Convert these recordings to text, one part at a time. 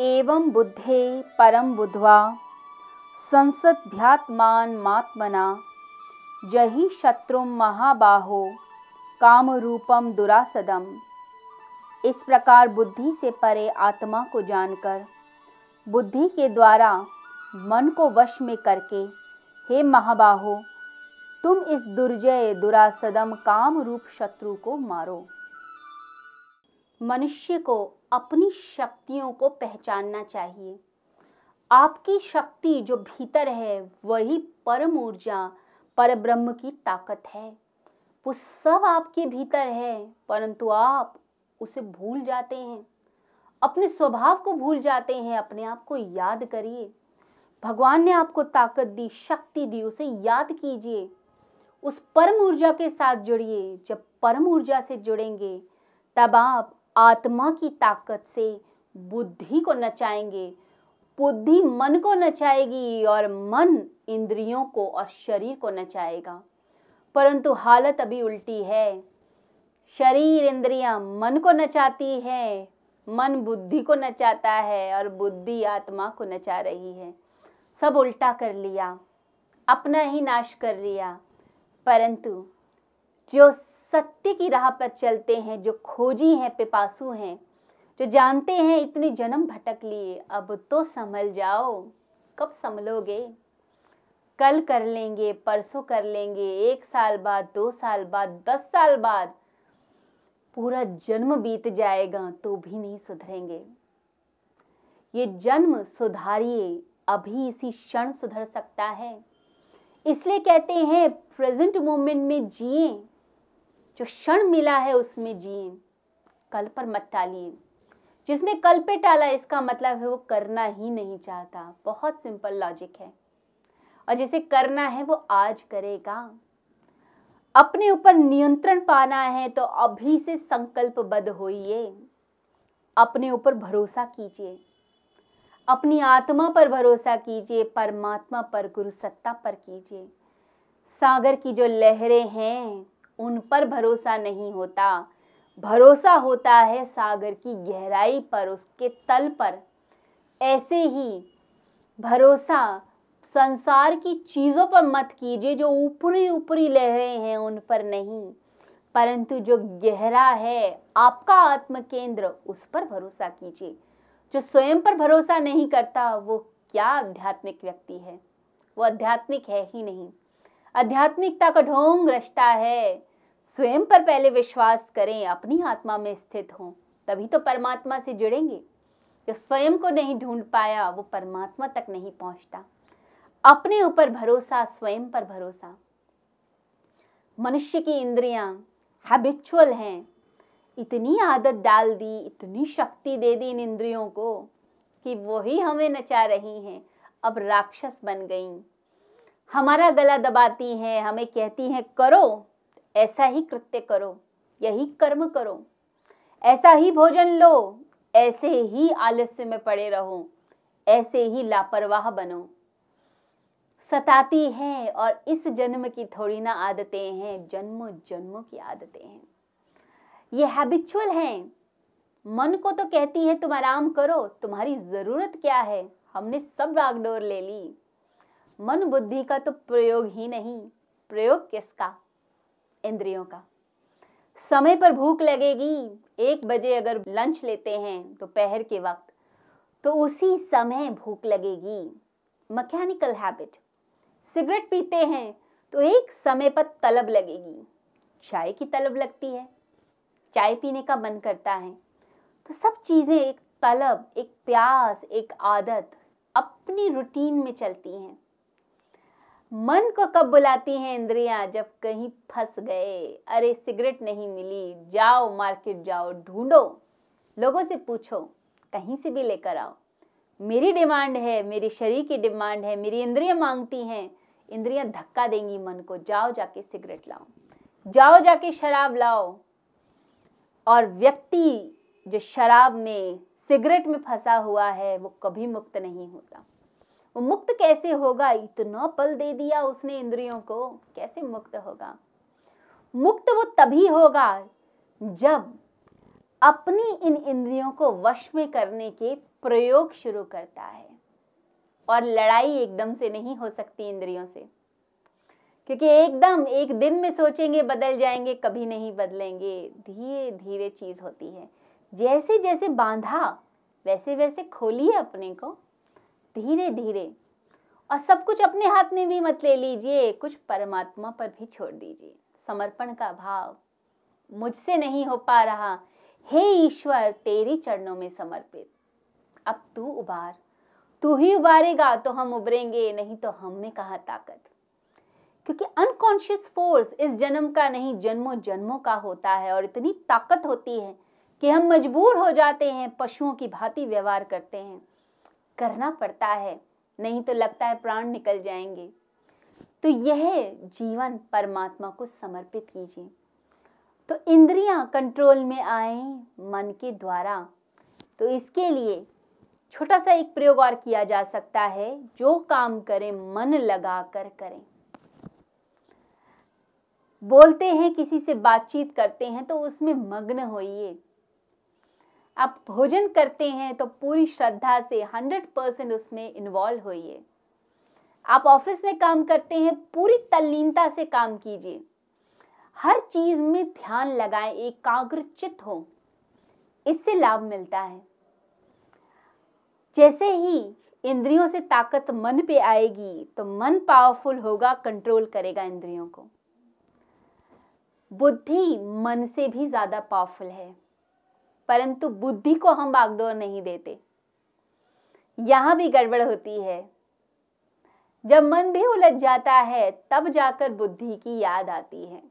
एवं बुद्धे परम बुद्धवा संसद्भ्यात्मात्मना जहि शत्रु महाबाहो काम रूपम दुरासदम इस प्रकार बुद्धि से परे आत्मा को जानकर बुद्धि के द्वारा मन को वश में करके हे महाबाहो तुम इस दुर्जय दुरासदम काम रूप शत्रु को मारो मनुष्य को अपनी शक्तियों को पहचानना चाहिए आपकी शक्ति जो भीतर है वही परम ऊर्जा पर ब्रह्म की ताकत है वो सब आपके भीतर है परंतु आप उसे भूल जाते हैं अपने स्वभाव को भूल जाते हैं अपने आप को याद करिए भगवान ने आपको ताकत दी शक्ति दी उसे याद कीजिए उस परम ऊर्जा के साथ जुड़िए जब परम ऊर्जा से जुड़ेंगे तब आप आत्मा की ताकत से बुद्धि को नचाएंगे बुद्धि मन को नचाएगी और मन इंद्रियों को और शरीर को नचाएगा परंतु हालत अभी उल्टी है शरीर इंद्रियां मन को नचाती है मन बुद्धि को नचाता है और बुद्धि आत्मा को नचा रही है सब उल्टा कर लिया अपना ही नाश कर लिया परंतु जो सत्य की राह पर चलते हैं जो खोजी हैं पिपासु हैं जो जानते हैं इतने जन्म भटक लिए अब तो संभल जाओ कब संभलोगे कल कर लेंगे परसों कर लेंगे एक साल बाद दो साल बाद दस साल बाद पूरा जन्म बीत जाएगा तो भी नहीं सुधरेंगे ये जन्म सुधारिए अभी इसी क्षण सुधर सकता है इसलिए कहते हैं प्रेजेंट मोमेंट में जिए जो क्षण मिला है उसमें जिए कल पर मत टालिए जिसने कल पे टाला इसका मतलब है वो करना ही नहीं चाहता बहुत सिंपल लॉजिक है और जिसे करना है वो आज करेगा अपने ऊपर नियंत्रण पाना है तो अभी से संकल्पबद्ध होइए अपने ऊपर भरोसा कीजिए अपनी आत्मा पर भरोसा कीजिए परमात्मा पर गुरु सत्ता पर कीजिए सागर की जो लहरें हैं उन पर भरोसा नहीं होता भरोसा होता है सागर की गहराई पर उसके तल पर ऐसे ही भरोसा संसार की चीज़ों पर मत कीजिए जो ऊपरी ऊपरी लहरें हैं उन पर नहीं परंतु जो गहरा है आपका आत्म केंद्र उस पर भरोसा कीजिए जो स्वयं पर भरोसा नहीं करता वो क्या आध्यात्मिक व्यक्ति है वो आध्यात्मिक है ही नहीं आध्यात्मिकता का ढोंग रचता है स्वयं पर पहले विश्वास करें अपनी आत्मा में स्थित हों तभी तो परमात्मा से जुड़ेंगे जो स्वयं को नहीं ढूंढ पाया वो परमात्मा तक नहीं पहुंचता अपने ऊपर भरोसा स्वयं पर भरोसा मनुष्य की इंद्रियां हैबिचुअल हैं इतनी आदत डाल दी इतनी शक्ति दे दी इन इंद्रियों को कि वही हमें नचा रही हैं अब राक्षस बन गई हमारा गला दबाती हैं हमें कहती हैं करो ऐसा ही कृत्य करो यही कर्म करो ऐसा ही भोजन लो ऐसे ही आलस्य में पड़े रहो ऐसे ही लापरवाह बनो सताती हैं और इस जन्म की थोड़ी ना आदतें हैं जन्म जन्मों की आदतें हैं ये हैबिचुअल हैं मन को तो कहती है तुम आराम करो तुम्हारी ज़रूरत क्या है हमने सब बागडोर ले ली मन बुद्धि का तो प्रयोग ही नहीं प्रयोग किसका इंद्रियों का समय पर भूख लगेगी एक बजे अगर लंच लेते हैं दोपहर तो के वक्त तो उसी समय भूख लगेगी मैकेनिकल हैबिट सिगरेट पीते हैं तो एक समय पर तलब लगेगी चाय की तलब लगती है चाय पीने का मन करता है तो सब चीज़ें एक तलब एक प्यास एक आदत अपनी रूटीन में चलती हैं मन को कब बुलाती हैं इंद्रियां जब कहीं फंस गए अरे सिगरेट नहीं मिली जाओ मार्केट जाओ ढूंढो लोगों से पूछो कहीं से भी लेकर आओ मेरी डिमांड है मेरे शरीर की डिमांड है मेरी इंद्रियां मांगती हैं इंद्रियां धक्का देंगी मन को जाओ जाके सिगरेट लाओ जाओ जाके शराब लाओ और व्यक्ति जो शराब में सिगरेट में फंसा हुआ है वो कभी मुक्त नहीं होता वो मुक्त कैसे होगा इतना पल दे दिया उसने इंद्रियों को कैसे मुक्त होगा मुक्त वो तभी होगा जब अपनी इन इंद्रियों को वश में करने के प्रयोग शुरू करता है और लड़ाई एकदम से नहीं हो सकती इंद्रियों से क्योंकि एकदम एक दिन में सोचेंगे बदल जाएंगे कभी नहीं बदलेंगे धीरे धीरे चीज़ होती है जैसे जैसे बांधा वैसे वैसे खोलिए अपने को धीरे धीरे और सब कुछ अपने हाथ में भी मत ले लीजिए कुछ परमात्मा पर भी छोड़ दीजिए समर्पण का भाव मुझसे नहीं हो पा रहा हे ईश्वर तेरी चरणों में समर्पित अब तू उबार तू ही उबारेगा तो हम उबरेंगे नहीं तो हम में कहा ताकत क्योंकि अनकॉन्शियस फोर्स इस जन्म का नहीं जन्मों जन्मों का होता है और इतनी ताकत होती है कि हम मजबूर हो जाते हैं पशुओं की भांति व्यवहार करते हैं करना पड़ता है नहीं तो लगता है प्राण निकल जाएंगे तो यह जीवन परमात्मा को समर्पित कीजिए तो इंद्रियां कंट्रोल में आए मन के द्वारा तो इसके लिए छोटा सा एक प्रयोग और किया जा सकता है जो काम करें मन लगा कर करें बोलते हैं किसी से बातचीत करते हैं तो उसमें मग्न होइए आप भोजन करते हैं तो पूरी श्रद्धा से हंड्रेड परसेंट उसमें इन्वॉल्व होइए आप ऑफिस में काम करते हैं पूरी तल्लीनता से काम कीजिए हर चीज़ में ध्यान लगाएं एकाग्रचित हो इससे लाभ मिलता है जैसे ही इंद्रियों से ताकत मन पे आएगी तो मन पावरफुल होगा कंट्रोल करेगा इंद्रियों को बुद्धि मन से भी ज़्यादा पावरफुल है परंतु बुद्धि को हम बागडोर नहीं देते यहां भी गड़बड़ होती है जब मन भी उलझ जाता है तब जाकर बुद्धि की याद आती है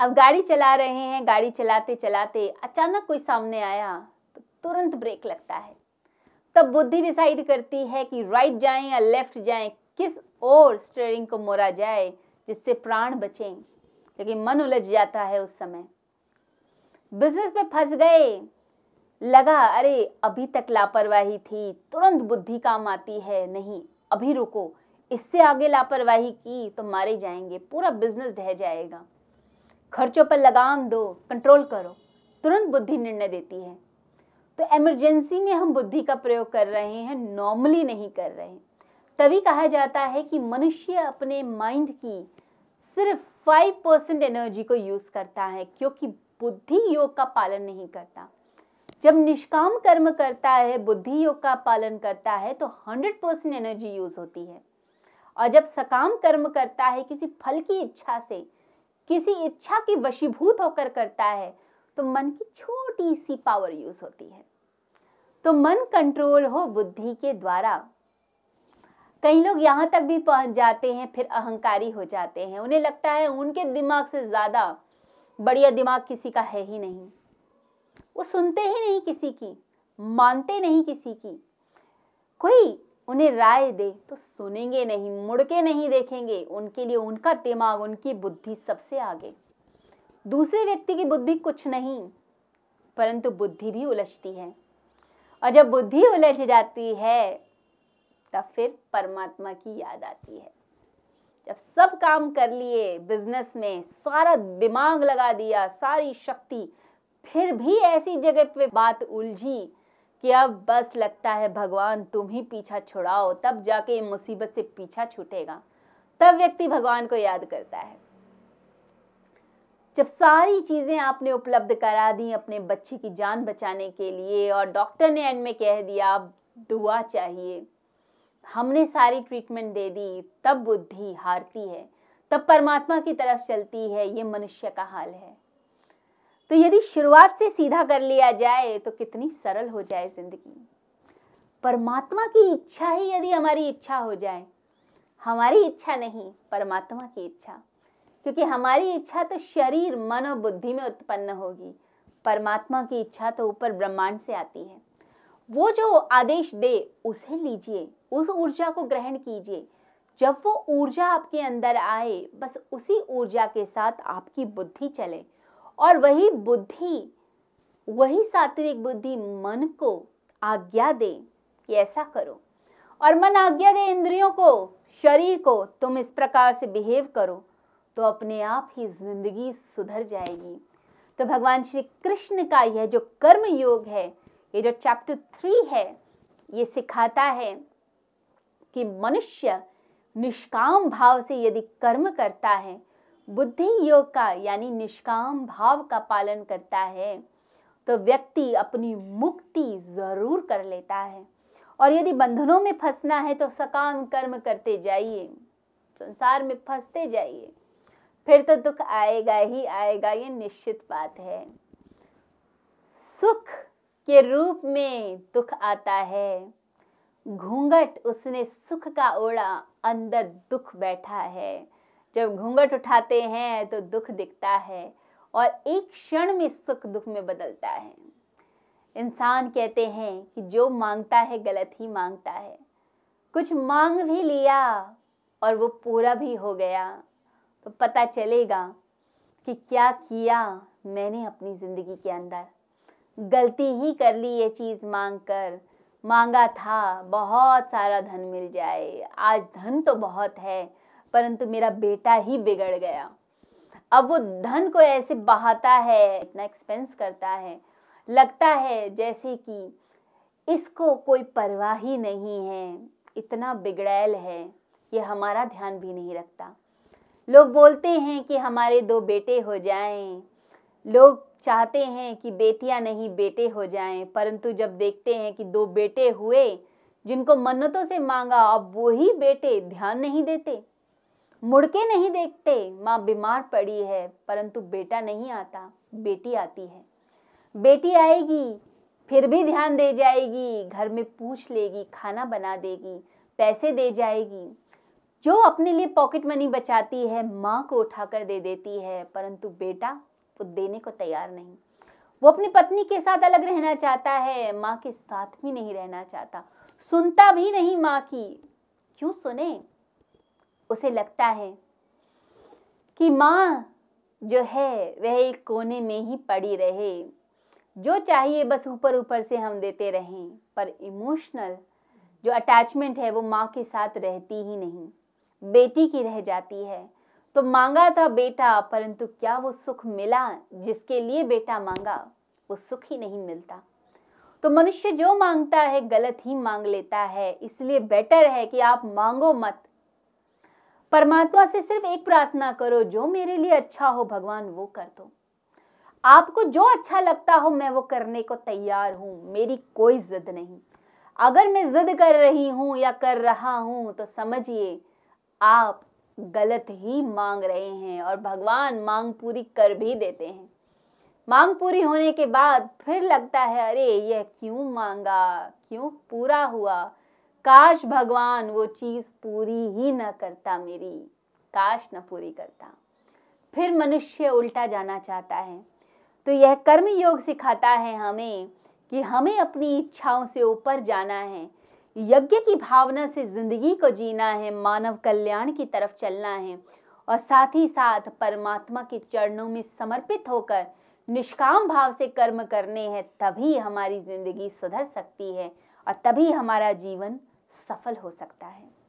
अब गाड़ी चला रहे हैं गाड़ी चलाते चलाते अचानक कोई सामने आया तो तुरंत ब्रेक लगता है तब बुद्धि डिसाइड करती है कि राइट जाएं या लेफ्ट जाएं किस ओर स्टेयरिंग को मोरा जाए जिससे प्राण बचें क्योंकि मन उलझ जाता है उस समय बिजनेस में फंस गए लगा अरे अभी तक लापरवाही थी तुरंत बुद्धि काम आती है नहीं अभी रुको इससे आगे लापरवाही की तो मारे जाएंगे पूरा बिजनेस ढह जाएगा खर्चों पर लगाम दो कंट्रोल करो तुरंत बुद्धि निर्णय देती है तो इमरजेंसी में हम बुद्धि का प्रयोग कर रहे हैं नॉर्मली नहीं कर रहे हैं तभी कहा जाता है कि मनुष्य अपने माइंड की सिर्फ फाइव परसेंट एनर्जी को यूज़ करता है क्योंकि बुद्धि योग का पालन नहीं करता जब निष्काम कर्म करता है बुद्धि योग का पालन करता है तो हंड्रेड परसेंट एनर्जी यूज होती है और जब सकाम कर्म करता है किसी फल की इच्छा से किसी इच्छा की वशीभूत होकर करता है तो मन की छोटी सी पावर यूज होती है तो मन कंट्रोल हो बुद्धि के द्वारा कई लोग यहाँ तक भी पहुँच जाते हैं फिर अहंकारी हो जाते हैं उन्हें लगता है उनके दिमाग से ज़्यादा बढ़िया दिमाग किसी का है ही नहीं वो सुनते ही नहीं किसी की मानते नहीं किसी की कोई उन्हें राय दे तो सुनेंगे नहीं मुड़के नहीं देखेंगे उनके लिए उनका दिमाग उनकी बुद्धि सबसे आगे दूसरे व्यक्ति की बुद्धि कुछ नहीं परंतु बुद्धि भी उलझती है और जब बुद्धि उलझ जाती है तब फिर परमात्मा की याद आती है जब सब काम कर लिए बिजनेस में सारा दिमाग लगा दिया सारी शक्ति फिर भी ऐसी जगह पे बात उलझी कि अब बस लगता है भगवान तुम ही पीछा छुड़ाओ तब जाके मुसीबत से पीछा छूटेगा तब व्यक्ति भगवान को याद करता है जब सारी चीज़ें आपने उपलब्ध करा दी अपने बच्चे की जान बचाने के लिए और डॉक्टर ने एंड में कह दिया दुआ चाहिए हमने सारी ट्रीटमेंट दे दी तब बुद्धि हारती है तब परमात्मा की तरफ चलती है ये मनुष्य का हाल है तो यदि शुरुआत से सीधा कर लिया जाए तो कितनी सरल हो जाए जिंदगी परमात्मा की इच्छा ही यदि हमारी इच्छा हो जाए हमारी इच्छा नहीं परमात्मा की इच्छा क्योंकि हमारी इच्छा तो शरीर मन और बुद्धि में उत्पन्न होगी परमात्मा की इच्छा तो ऊपर ब्रह्मांड से आती है वो जो आदेश दे उसे लीजिए उस ऊर्जा को ग्रहण कीजिए जब वो ऊर्जा आपके अंदर आए बस उसी ऊर्जा के साथ आपकी बुद्धि चले और वही बुद्धि वही सात्विक बुद्धि मन को आज्ञा दे कि ऐसा करो और मन आज्ञा दे इंद्रियों को शरीर को तुम इस प्रकार से बिहेव करो तो अपने आप ही जिंदगी सुधर जाएगी तो भगवान श्री कृष्ण का यह जो कर्म योग है ये जो चैप्टर थ्री है ये सिखाता है कि मनुष्य निष्काम भाव से यदि कर्म करता है बुद्धि योग का यानी निष्काम भाव का पालन करता है तो व्यक्ति अपनी मुक्ति ज़रूर कर लेता है और यदि बंधनों में फंसना है तो सकाम कर्म करते जाइए संसार में फंसते जाइए फिर तो दुख आएगा ही आएगा ये निश्चित बात है सुख के रूप में दुख आता है घूंघट उसने सुख का ओढ़ा अंदर दुख बैठा है जब घूंघट उठाते हैं तो दुख दिखता है और एक क्षण में सुख दुख में बदलता है इंसान कहते हैं कि जो मांगता है गलत ही मांगता है कुछ मांग भी लिया और वो पूरा भी हो गया तो पता चलेगा कि क्या किया मैंने अपनी ज़िंदगी के अंदर गलती ही कर ली ये चीज़ मांग कर मांगा था बहुत सारा धन मिल जाए आज धन तो बहुत है परंतु मेरा बेटा ही बिगड़ गया अब वो धन को ऐसे बहाता है इतना एक्सपेंस करता है लगता है जैसे कि इसको कोई परवाह ही नहीं है इतना बिगड़ैल है ये हमारा ध्यान भी नहीं रखता लोग बोलते हैं कि हमारे दो बेटे हो जाएं लोग चाहते हैं कि बेटियां नहीं बेटे हो जाएं परंतु जब देखते हैं कि दो बेटे हुए जिनको मन्नतों से मांगा अब वही बेटे ध्यान नहीं देते मुड़के नहीं देखते माँ बीमार पड़ी है परंतु बेटा नहीं आता बेटी आती है बेटी आएगी फिर भी ध्यान दे जाएगी घर में पूछ लेगी खाना बना देगी पैसे दे जाएगी जो अपने लिए पॉकेट मनी बचाती है माँ को उठाकर दे देती है परंतु बेटा वो देने को तैयार नहीं वो अपनी पत्नी के साथ अलग रहना चाहता है माँ के साथ भी नहीं रहना चाहता सुनता भी नहीं माँ की क्यों सुने उसे लगता है कि माँ जो है वह एक कोने में ही पड़ी रहे जो चाहिए बस ऊपर ऊपर से हम देते रहें पर इमोशनल जो अटैचमेंट है वो माँ के साथ रहती ही नहीं बेटी की रह जाती है तो मांगा था बेटा परंतु क्या वो सुख मिला जिसके लिए बेटा मांगा वो सुख ही नहीं मिलता तो मनुष्य जो मांगता है गलत ही मांग लेता है इसलिए बेटर है कि आप मांगो मत परमात्मा से सिर्फ एक प्रार्थना करो जो मेरे लिए अच्छा हो भगवान वो कर दो आपको जो अच्छा लगता हो मैं वो करने को तैयार हूँ मेरी कोई जिद नहीं अगर मैं जिद कर रही हूँ या कर रहा हूँ तो समझिए आप गलत ही मांग रहे हैं और भगवान मांग पूरी कर भी देते हैं मांग पूरी होने के बाद फिर लगता है अरे यह क्यों मांगा क्यों पूरा हुआ काश भगवान वो चीज़ पूरी ही न करता मेरी काश न पूरी करता फिर मनुष्य उल्टा जाना चाहता है तो यह कर्म योग सिखाता है हमें कि हमें अपनी इच्छाओं से ऊपर जाना है यज्ञ की भावना से जिंदगी को जीना है मानव कल्याण की तरफ चलना है और साथ ही साथ परमात्मा के चरणों में समर्पित होकर निष्काम भाव से कर्म करने हैं तभी हमारी जिंदगी सुधर सकती है और तभी हमारा जीवन सफल हो सकता है